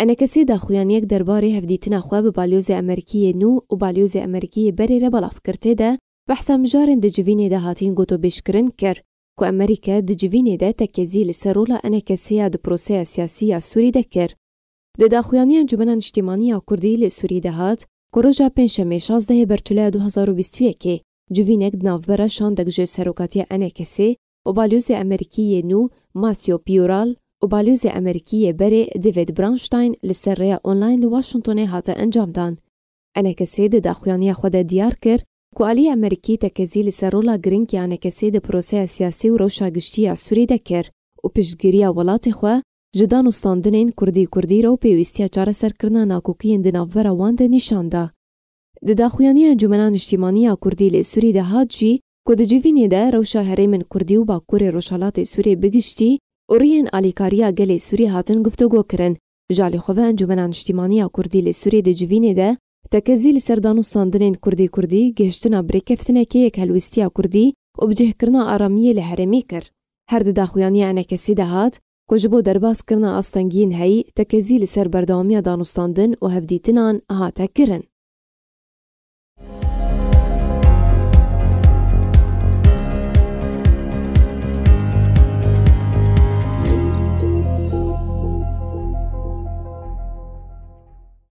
أنا كسيدة خويان يقدر باري هفديتنا خواب ببالوزة أمريكية نو وباليوزة أمريكية بري ربلا فكرتي دا بحسام جارن دجفيني ده هاتين قوتو بشكرن كر كو أمريكا دجفيني ده تكيزي لسرولا أنا كسيا دا بروسيا سياسية سوري دا كر دا دا خويانيا جمانا نشتيمانيا كردي لسوري دا هات كو رجا بنشا ميشاز ده برچلا دو هزارو بستويكي جفينيك دناف برا شان دا جي سروكاتيا أنا كسي وباليوزة أمريكية نو ماسيو بيورال و بالوز ئەمریکیە بەرێ دیڤید برانشتین لە سەرڕێە ئۆنلاین لە واشنگتنێ هاتە ئەنجامدان ئەنەکە سێدە داخوایانە خۆدە دیار کرد کوالی ئەمریکی تەکەزی لە سەرۆڵا گرنگیانەکە سێ دە پرۆسەیە سیاسی و ڕەوشاگشتیە سووری دەکرد و پشتگیریە وڵاتی خوێ جدان وستاندنین کوردی کوردیرە و پێویستە چارەسەرکردە ناکوکیین دناوبەرە واندە نیشاندا دداخوایانە ئەنجومەنا نیشتیمانیە کوردی لێ سووری دەهاتجی کۆدەجیڤینێدا ڕەوشە هەرێ من کوردی و باکووری ڕۆژهاڵاتی سوورێ بگشتی ئۆڕیەن ئالیکاریا گەلێ سووری هاتن گفتوگۆکردن جالی خۆڤ ئەنجومەنان نیشتیمانیا کوردی لە سوورێ دەجیینێدە تەکەزی لە سەردان و ساندنێن کوردی کوردی گەشتنا برێکەفتنەکەیەک هەلوستیا کوردی و بجێهکردنا ئارامیە لە هەرێمی کرد هەردەداخویانیە ئەنەکەسی دەهات کو ji bo derbaskirina astengiyên heyî tekezî li ser berdawamiya danûstandin û hevdîtinan hate kirin